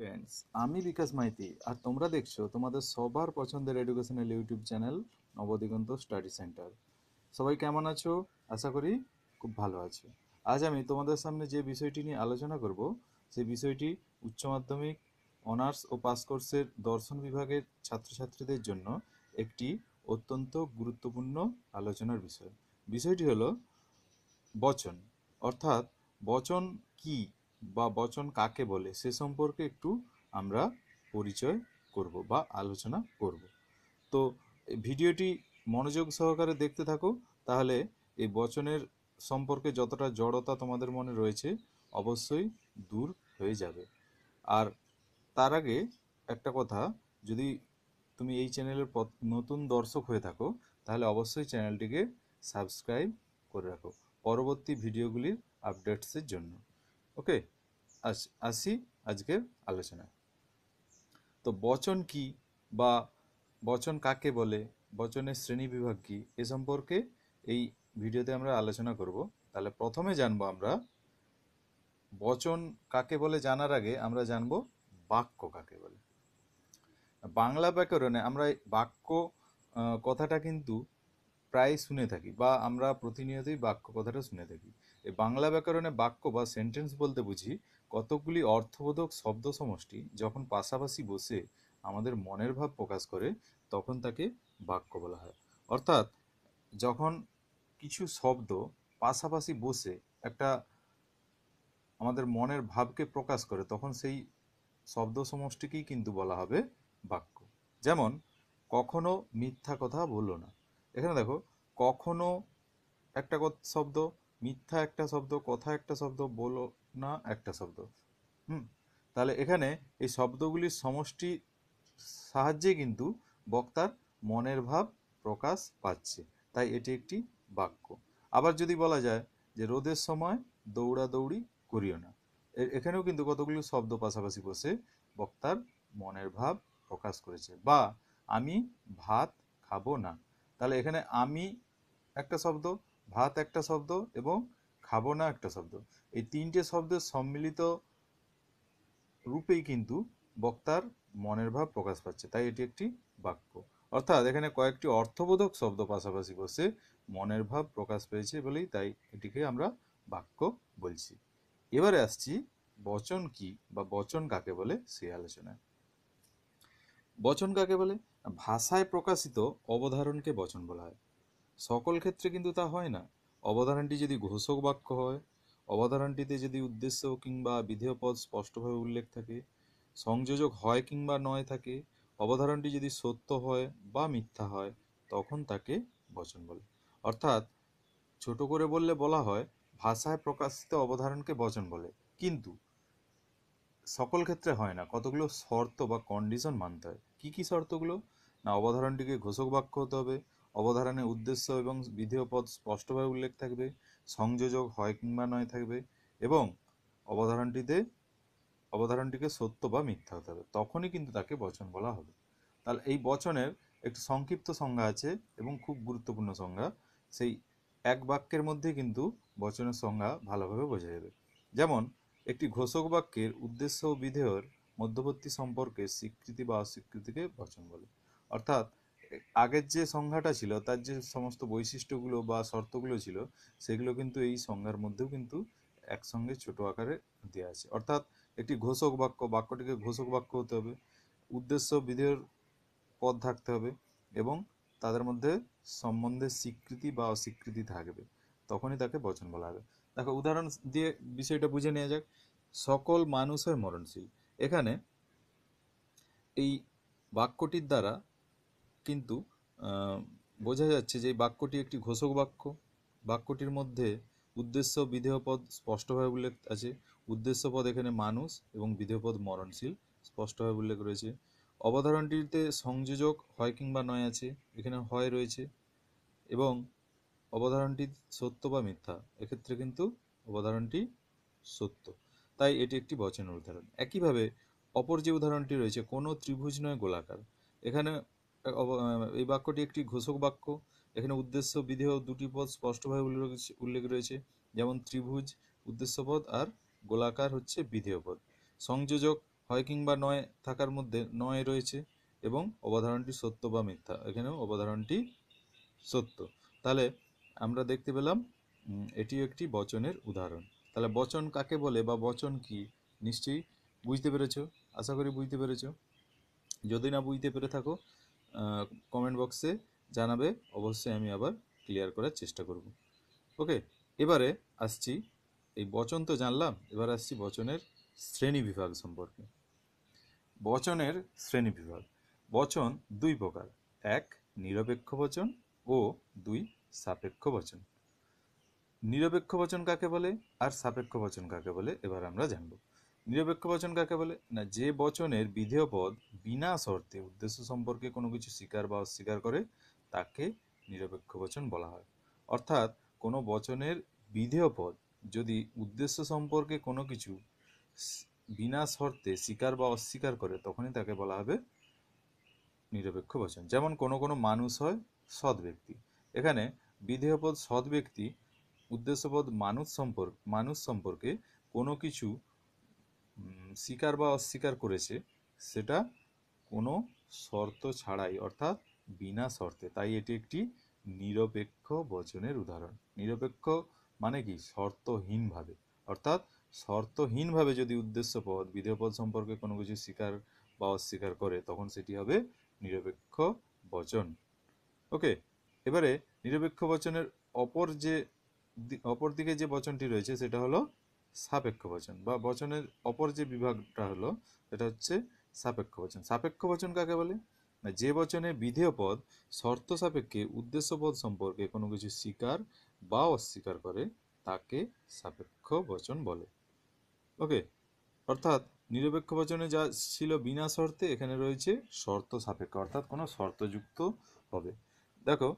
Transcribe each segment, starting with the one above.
friends আমি বিকাশ মাইতি আর তোমরা দেখছো তোমাদের সবার পছন্দের educational YouTube channel Nabadiganta study centre সবাই কেমন আছো আশা করি খুব ভালো আছো আজ আমি তোমাদের সামনে যে বিষয়টি নিয়ে আলোচনা করব সেই বিষয়টি উচ্চ মাধ্যমিক অনার্স ও পাস কোর্সের দর্শন বিভাগের ছাত্রছাত্রীদের জন্য একটি অত্যন্ত গুরুত্বপূর্ণ আলোচনার বিষয় বিষয়টি হলো বচন অর্থাৎ বচন কী বা বচন কাকে বলে সে সম্পর্কে একটু আমরা পরিচয় করব বা আলোচনা করব তো ভিডিওটি মনোযোগ সহকারে দেখতে থাকো তাহলে এই বচনের সম্পর্কে যতটা জড়তা তোমাদের মনে রয়েছে অবশ্যই দূর হয়ে যাবে আর তার আগে একটা কথা যদি তুমি এই চ্যানেলের নতুন দর্শক হয়ে থাকো তাহলে অবশ্যই চ্যানেলটিকে সাবস্ক্রাইব করে রাখো পরবর্তী ভিডিওগুলির আপডেটসের জন্য ওকে আসি আজকের আলোচনায় তো বচন কি বা বচন কাকে বলে বচনের শ্রেণী বিভাগ কি এ সম্পর্কে এই ভিডিওতে আমরা আলোচনা করব তাহলে প্রথমে জানবো আমরা বচন কাকে বলে জানার আগে আমরা জানবো বাক্য কাকে বলে বাংলা ব্যাকরণে আমরা বাক্য কথাটা কিন্তু প্রায় শুনে থাকি বা আমরা প্রতিনিয়তই বাক্য কথাটা শুনে থাকি এই বাংলা ব্যাকরণে বাক্য বা সেন্টেন্স বলতে বুঝি কতকগুলি অর্থবোধক শব্দ সমষ্টি যখন পাশাপাশি বসে আমাদের মনের ভাব প্রকাশ করে তখন তাকে বাক্য বলা হয় অর্থাৎ যখন কিছু শব্দ পাশাপাশি বসে একটা আমাদের মনের ভাবকে প্রকাশ করে তখন সেই শব্দ সমষ্টিকেই কিন্তু বলা হবে বাক্য যেমন কখনো মিথ্যা কথা বললো না এখানে দেখো কখনো একটা শব্দ মিথ্যা একটা শব্দ কথা একটা শব্দ বলো না একটা শব্দ হুম তাহলে এখানে এই শব্দগুলির সমষ্টি সাহায্যে কিন্তু বক্তার মনের ভাব প্রকাশ পাচ্ছে তাই এটি একটি বাক্য আবার যদি বলা যায় যে রোদের সময় দৌড়াদৌড়ি করিও না এখানেও কিন্তু কতগুলো শব্দ পাশাপাশি বসে বক্তার মনের ভাব প্রকাশ করেছে বা আমি ভাত খাবো না তাহলে এখানে আমি একটা শব্দ ভাত একটা শব্দ এবং খাবো না একটা শব্দ এই তিনটে শব্দের সম্মিলিত রূপেই কিন্তু বক্তার মনের ভাব প্রকাশ পাচ্ছে তাই এটি একটি বাক্য অর্থাৎ এখানে কয়েকটি অর্থবোধক শব্দ পাশাপাশি বসে মনের ভাব প্রকাশ পেয়েছে বলেই তাই এটিকে আমরা বাক্য বলছি এবারে আসছি বচন কি বা বচন কাকে বলে সেই আলোচনায় বচন কাকে বলে ভাষায় প্রকাশিত অবধারণকে বচন বলা হয় সকল ক্ষেত্রে কিন্তু তা হয় না অবধারণটি যদি ঘোষক বাক্য হয় অবধারণটিতে যদি উদ্দেশ্য কিংবা বিধেয়পদ স্পষ্টভাবে উল্লেখ থাকে সংযোজক হয় কিংবা নয় থাকে অবধারণটি যদি সত্য হয় বা মিথ্যা হয় তখন তাকে বচন বলে অর্থাৎ ছোট করে বললে বলা হয় ভাষায় প্রকাশিত অবধারণকে বচন বলে কিন্তু সকল ক্ষেত্রে হয় না কতগুলো শর্ত বা কন্ডিশন মানতে হয় কী কী শর্তগুলো না অবধারণটিকে ঘোষক বাক্য হতে হবে অবধারণে উদ্দেশ্য এবং বিধেয় পদ স্পষ্টভাবে উল্লেখ থাকবে সংযোজক হয় কিংবা নয় থাকবে এবং অবধারণটিতে অবধারণটিকে সত্য বা মিথ্যা হতে হবে তখনই কিন্তু তাকে বচন বলা হবে তাহলে এই বচনের একটি সংক্ষিপ্ত সংজ্ঞা আছে এবং খুব গুরুত্বপূর্ণ সংজ্ঞা সেই এক বাক্যের মধ্যে কিন্তু বচনের সংজ্ঞা ভালোভাবে বোঝা যাবে যেমন একটি ঘোষক বাক্যের উদ্দেশ্য ও বিধেয়র মধ্যবর্তী সম্পর্কে স্বীকৃতি বা অস্বীকৃতিকে বচন বলে অর্থাৎ আগের যে সংজ্ঞাটা ছিল তার যে সমস্ত বৈশিষ্ট্যগুলো বা শর্তগুলো ছিল সেগুলো কিন্তু এই সংজ্ঞার মধ্যেও কিন্তু একসঙ্গে ছোট আকারে দেওয়া আছে অর্থাৎ একটি ঘোষক বাক্য বাক্যটিকে ঘোষক বাক্য হতে হবে উদ্দেশ্য বিধের পদ থাকতে হবে এবং তাদের মধ্যে সম্বন্ধে স্বীকৃতি বা অস্বীকৃতি থাকবে তখনই তাকে বচন বলা হবে দেখো উদাহরণ দিয়ে বিষয়টা বুঝে নেওয়া যাক সকল মানুষের মরণশীল এখানে এই বাক্যটির দ্বারা কিন্তু বোঝা যাচ্ছে যে এই বাক্যটি একটি ঘোষক বাক্য বাক্যটির মধ্যে উদ্দেশ্য বিধেয়পদ স্পষ্টভাবে উল্লেখ আছে উদ্দেশ্য পদ এখানে মানুষ এবং বিধেয়পদ মরণশীল স্পষ্টভাবে উল্লেখ রয়েছে অবধারণটিতে সংযোজক হয় কিংবা নয় আছে এখানে হয় রয়েছে এবং অবধারণটি সত্য বা মিথ্যা এক্ষেত্রে কিন্তু অবধারণটি সত্য তাই এটি একটি বচনের উদাহরণ একইভাবে অপর যে উদাহরণটি রয়েছে কোনো ত্রিভুজ নয় গোলাকার এখানে এই বাক্যটি একটি ঘোষক বাক্য এখানে উদ্দেশ্য বিধেয় দুটি পদ স্পষ্টভাবে উল্লেখ রয়েছে যেমন ত্রিভুজ উদ্দেশ্য পদ আর গোলাকার হচ্ছে বিধেয় পদ সংযোজক হয় কিংবা নয় থাকার মধ্যে নয় রয়েছে এবং অবধারণটি সত্য বা মিথ্যা এখানেও অবধারণটি সত্য তাহলে আমরা দেখতে পেলাম এটিও একটি বচনের উদাহরণ তাহলে বচন কাকে বলে বা বচন কি নিশ্চয়ই বুঝতে পেরেছ আশা করি বুঝতে পেরেছ যদি না বুঝতে পেরে থাকো কমেন্ট বক্সে জানাবে অবশ্যই আমি আবার ক্লিয়ার করার চেষ্টা করব ওকে এবারে আসছি এই বচন তো জানলাম এবার আসছি বচনের শ্রেণী বিভাগ সম্পর্কে বচনের শ্রেণী বিভাগ বচন দুই প্রকার এক নিরপেক্ষ বচন ও দুই সাপেক্ষ বচন নিরপেক্ষ বচন কাকে বলে আর সাপেক্ষ বচন কাকে বলে এবার আমরা জানব নিরপেক্ষ বচন কাকে বলে না যে বচনের বিধেয় পদ বিনা শর্তে উদ্দেশ্য সম্পর্কে কোনো কিছু স্বীকার বা অস্বীকার করে তাকে নিরপেক্ষ বচন বলা হয় অর্থাৎ কোনো বচনের বিধেয় পদ যদি উদ্দেশ্য সম্পর্কে কোনো কিছু বিনা শর্তে স্বীকার বা অস্বীকার করে তখনই তাকে বলা হবে নিরপেক্ষ বচন যেমন কোনো কোনো মানুষ হয় সৎ ব্যক্তি এখানে বিধেয়পদ সৎ ব্যক্তি উদ্দেশ্যপদ মানুষ সম্পর্ক মানুষ সম্পর্কে কোনো কিছু স্বীকার বা অস্বীকার করেছে সেটা কোনো শর্ত ছাড়াই অর্থাৎ বিনা শর্তে তাই এটি একটি নিরপেক্ষ বচনের উদাহরণ নিরপেক্ষ মানে কি শর্তহীনভাবে অর্থাৎ শর্তহীনভাবে যদি উদ্দেশ্য পদ বিধেয়পদ সম্পর্কে কোনো কিছু স্বীকার বা অস্বীকার করে তখন সেটি হবে নিরপেক্ষ বচন ওকে এবারে নিরপেক্ষ বচনের অপর যে অপর দিকে যে বচনটি রয়েছে সেটা হলো সাপেক্ষ বচন বা বচনের অপর যে বিভাগটা হলো সেটা হচ্ছে সাপেক্ষ বচন সাপেক্ষ বচন কাকে বলে না যে বচনে বিধেয় পদ শর্ত সাপেক্ষে উদ্দেশ্য পদ সম্পর্কে কোনো কিছু স্বীকার বা অস্বীকার করে তাকে সাপেক্ষ বচন বলে ওকে অর্থাৎ নিরপেক্ষ বচনে যা ছিল বিনা শর্তে এখানে রয়েছে শর্ত সাপেক্ষ অর্থাৎ কোনো শর্তযুক্ত হবে দেখো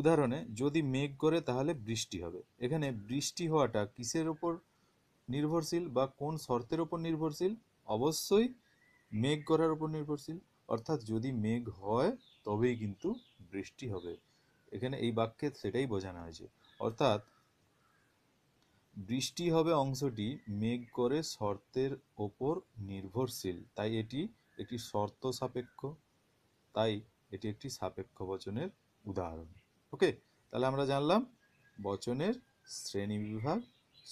উদাহরণে যদি মেঘ করে তাহলে বৃষ্টি হবে এখানে বৃষ্টি হওয়াটা কিসের ওপর নির্ভরশীল বা কোন শর্তের ওপর নির্ভরশীল অবশ্যই মেঘ করার উপর নির্ভরশীল অর্থাৎ যদি মেঘ হয় তবেই কিন্তু বৃষ্টি হবে এখানে এই বাক্যে সেটাই বোঝানো হয়েছে অর্থাৎ বৃষ্টি হবে অংশটি মেঘ করে শর্তের ওপর নির্ভরশীল তাই এটি একটি শর্ত সাপেক্ষ তাই এটি একটি সাপেক্ষ বচনের উদাহরণ ওকে তাহলে আমরা জানলাম বচনের শ্রেণী বিভাগ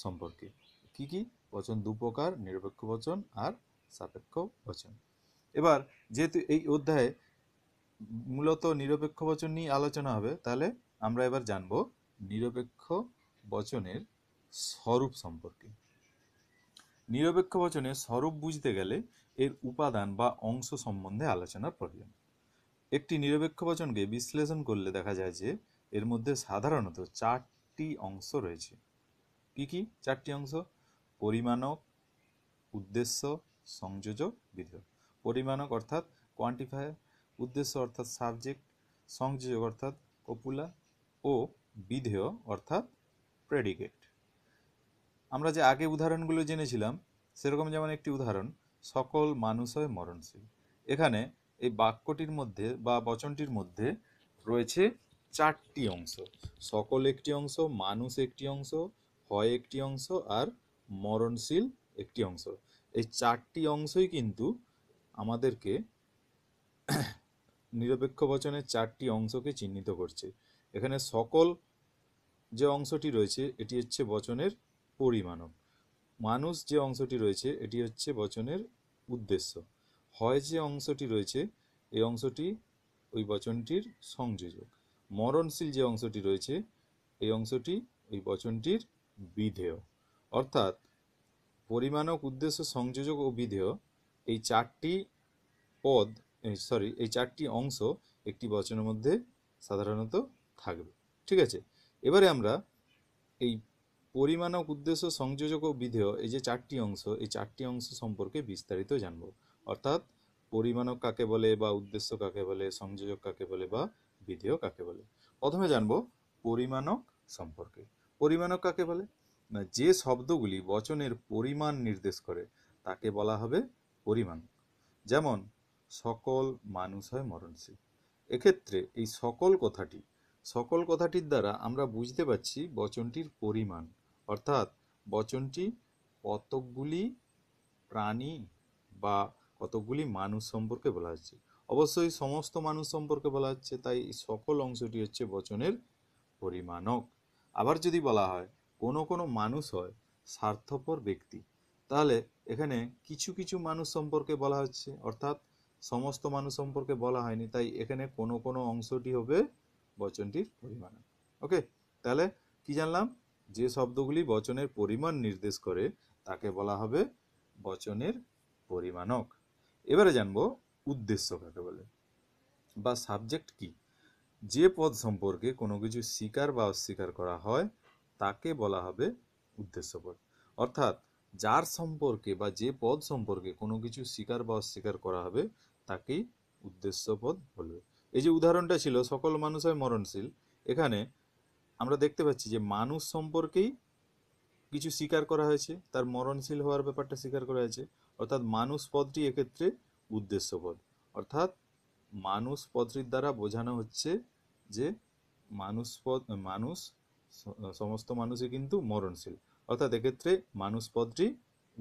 সম্পর্কে কি কি বচন দু প্রকার নিরপেক্ষ বচন আর সাপেক্ষ বচন এবার যেহেতু এই অধ্যায়ে মূলত নিরপেক্ষ বচন নিয়ে আলোচনা হবে তাহলে আমরা এবার জানব নিরপেক্ষ বচনের স্বরূপ সম্পর্কে নিরপেক্ষ বচনের স্বরূপ বুঝতে গেলে এর উপাদান বা অংশ সম্বন্ধে আলোচনার প্রয়োজন একটি নিরপেক্ষ বচনকে বিশ্লেষণ করলে দেখা যায় যে এর মধ্যে সাধারণত চারটি অংশ রয়েছে কি কি চারটি অংশ পরিমাণক উদ্দেশ্য সংযোজক বিধেয় পরিমাণক অর্থাৎ কোয়ান্টিফায়ার উদ্দেশ্য অর্থাৎ সাবজেক্ট সংযোজক অর্থাৎ কপুলা ও বিধেয় অর্থাৎ প্রেডিকেট আমরা যে আগে উদাহরণগুলো জেনেছিলাম সেরকম যেমন একটি উদাহরণ সকল মানুষ হয় মরণশীল এখানে এই বাক্যটির মধ্যে বা বচনটির মধ্যে রয়েছে চারটি অংশ সকল একটি অংশ মানুষ একটি অংশ হয় একটি অংশ আর মরণশীল একটি অংশ এই চারটি অংশই কিন্তু আমাদেরকে নিরপেক্ষ বচনের চারটি অংশকে চিহ্নিত করছে এখানে সকল যে অংশটি রয়েছে এটি হচ্ছে বচনের পরিমাণক মানুষ যে অংশটি রয়েছে এটি হচ্ছে বচনের উদ্দেশ্য হয় যে অংশটি রয়েছে এই অংশটি ওই বচনটির সংযোজক মরণশীল যে অংশটি রয়েছে এই অংশটি ওই বচনটির বিধেয় অর্থাৎ পরিমাণক উদ্দেশ্য সংযোজক ও বিধেয় এই চারটি পদ সরি এই চারটি অংশ একটি বচনের মধ্যে সাধারণত থাকবে ঠিক আছে এবারে আমরা এই পরিমাণক উদ্দেশ্য সংযোজক ও বিধেয় এই যে চারটি অংশ এই চারটি অংশ সম্পর্কে বিস্তারিত জানব অর্থাৎ পরিমাণক কাকে বলে বা উদ্দেশ্য কাকে বলে সংযোজক কাকে বলে বা বিধেয় কাকে বলে প্রথমে জানব পরিমাণক সম্পর্কে পরিমাণক কাকে বলে যে শব্দগুলি বচনের পরিমাণ নির্দেশ করে তাকে বলা হবে পরিমাণ যেমন সকল মানুষ হয় মরণশীল এক্ষেত্রে এই সকল কথাটি সকল কথাটির দ্বারা আমরা বুঝতে পারছি বচনটির পরিমাণ অর্থাৎ বচনটি কতকগুলি প্রাণী বা কতকগুলি মানুষ সম্পর্কে বলা হচ্ছে অবশ্যই সমস্ত মানুষ সম্পর্কে বলা হচ্ছে তাই সকল অংশটি হচ্ছে বচনের পরিমাণক আবার যদি বলা হয় কোনো কোনো মানুষ হয় স্বার্থপর ব্যক্তি তাহলে এখানে কিছু কিছু মানুষ সম্পর্কে বলা হচ্ছে অর্থাৎ সমস্ত মানুষ সম্পর্কে বলা হয়নি তাই এখানে কোনো কোনো অংশটি হবে বচনটির পরিমাণ ওকে তাহলে কি জানলাম যে শব্দগুলি বচনের পরিমাণ নির্দেশ করে তাকে বলা হবে বচনের পরিমাণক এবারে জানবো উদ্দেশ্য কাকে বলে বা সাবজেক্ট কি যে পদ সম্পর্কে কোনো কিছু স্বীকার বা অস্বীকার করা হয় তাকে বলা হবে উদ্দেশ্যপদ অর্থাৎ যার সম্পর্কে বা যে পদ সম্পর্কে কোনো কিছু স্বীকার বা অস্বীকার করা হবে তাকেই উদ্দেশ্যপদ বলবে এই যে উদাহরণটা ছিল সকল মানুষ হয় মরণশীল এখানে আমরা দেখতে পাচ্ছি যে মানুষ সম্পর্কেই কিছু স্বীকার করা হয়েছে তার মরণশীল হওয়ার ব্যাপারটা স্বীকার করা হয়েছে অর্থাৎ মানুষ পদটি এক্ষেত্রে উদ্দেশ্যপদ অর্থাৎ মানুষ পদটির দ্বারা বোঝানো হচ্ছে যে মানুষ পদ মানুষ সমস্ত মানুষই কিন্তু মরণশীল অর্থাৎ এক্ষেত্রে মানুষ পদটি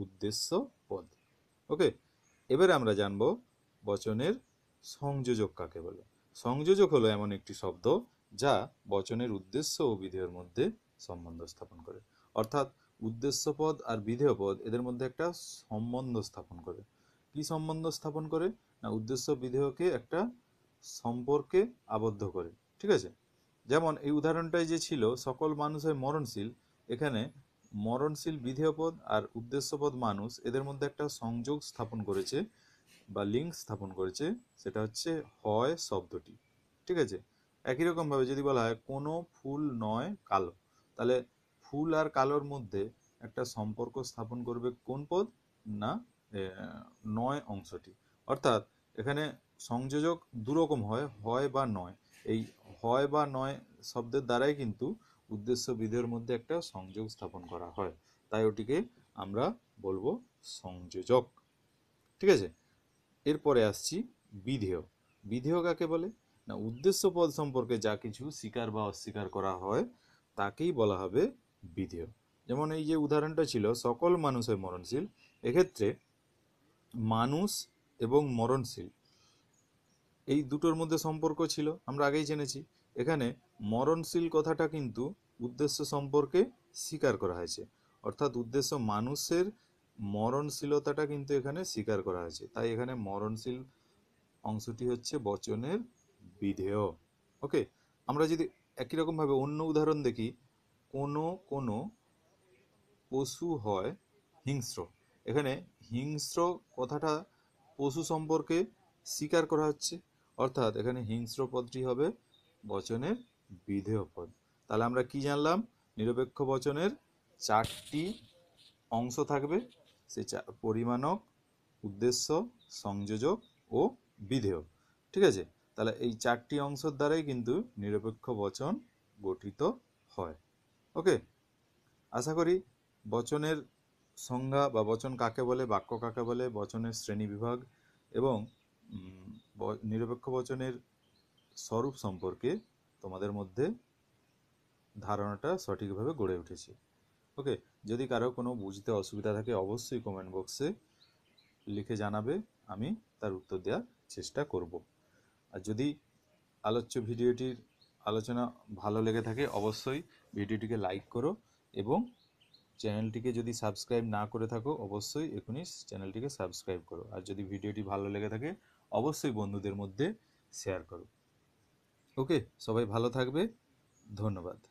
উদ্দেশ্য পদ ওকে এবারে আমরা জানব বচনের সংযোজক কাকে বলে সংযোজক হলো এমন একটি শব্দ যা বচনের উদ্দেশ্য ও বিধেয়ের মধ্যে সম্বন্ধ স্থাপন করে অর্থাৎ উদ্দেশ্য পদ আর বিধেয় পদ এদের মধ্যে একটা সম্বন্ধ স্থাপন করে কি সম্বন্ধ স্থাপন করে না উদ্দেশ্য বিধেয়কে একটা সম্পর্কে আবদ্ধ করে ঠিক আছে যেমন এই উদাহরণটায় যে ছিল সকল মানুষের মরণশীল এখানে মরণশীল বিধেয়পদ আর উদ্দেশ্যপদ মানুষ এদের মধ্যে একটা সংযোগ স্থাপন করেছে বা লিঙ্ক স্থাপন করেছে সেটা হচ্ছে হয় শব্দটি ঠিক আছে একই রকমভাবে যদি বলা হয় কোনো ফুল নয় কালো তাহলে ফুল আর কালোর মধ্যে একটা সম্পর্ক স্থাপন করবে কোন পদ না নয় অংশটি অর্থাৎ এখানে সংযোজক দুরকম হয় হয় বা নয় এই হয় বা নয় শব্দের দ্বারাই কিন্তু উদ্দেশ্য বিধের মধ্যে একটা সংযোগ স্থাপন করা হয় তাই ওটিকে আমরা বলবো সংযোজক ঠিক আছে এরপরে আসছি বিধেয় বিধেয় কাকে বলে না উদ্দেশ্য পদ সম্পর্কে যা কিছু স্বীকার বা অস্বীকার করা হয় তাকেই বলা হবে বিধেয় যেমন এই যে উদাহরণটা ছিল সকল মানুষের মরণশীল এক্ষেত্রে মানুষ এবং মরণশীল এই দুটোর মধ্যে সম্পর্ক ছিল আমরা আগেই জেনেছি এখানে মরণশীল কথাটা কিন্তু উদ্দেশ্য সম্পর্কে স্বীকার করা হয়েছে অর্থাৎ উদ্দেশ্য মানুষের মরণশীলতাটা কিন্তু এখানে স্বীকার করা হয়েছে তাই এখানে মরণশীল অংশটি হচ্ছে বচনের বিধেয় ওকে আমরা যদি একই রকমভাবে অন্য উদাহরণ দেখি কোনো কোনো পশু হয় হিংস্র এখানে হিংস্র কথাটা পশু সম্পর্কে স্বীকার করা হচ্ছে অর্থাৎ এখানে হিংস্র পদটি হবে বচনের বিধেয় পদ তাহলে আমরা কি জানলাম নিরপেক্ষ বচনের চারটি অংশ থাকবে সে পরিমাণক উদ্দেশ্য সংযোজক ও বিধেয় ঠিক আছে তাহলে এই চারটি অংশের দ্বারাই কিন্তু নিরপেক্ষ বচন গঠিত হয় ওকে আশা করি বচনের সংজ্ঞা বা বচন কাকে বলে বাক্য কাকে বলে বচনের শ্রেণী বিভাগ এবং নিরপেক্ষ বচনের স্বরূপ সম্পর্কে তোমাদের মধ্যে ধারণাটা সঠিকভাবে গড়ে উঠেছে ওকে যদি কারো কোনো বুঝতে অসুবিধা থাকে অবশ্যই কমেন্ট বক্সে লিখে জানাবে আমি তার উত্তর দেওয়ার চেষ্টা করব আর যদি আলোচ্য ভিডিওটির আলোচনা ভালো লেগে থাকে অবশ্যই ভিডিওটিকে লাইক করো এবং চ্যানেলটিকে যদি সাবস্ক্রাইব না করে থাকো অবশ্যই এখনই চ্যানেলটিকে সাবস্ক্রাইব করো আর যদি ভিডিওটি ভালো লেগে থাকে অবশ্যই বন্ধুদের মধ্যে শেয়ার করো ওকে সবাই ভালো থাকবে ধন্যবাদ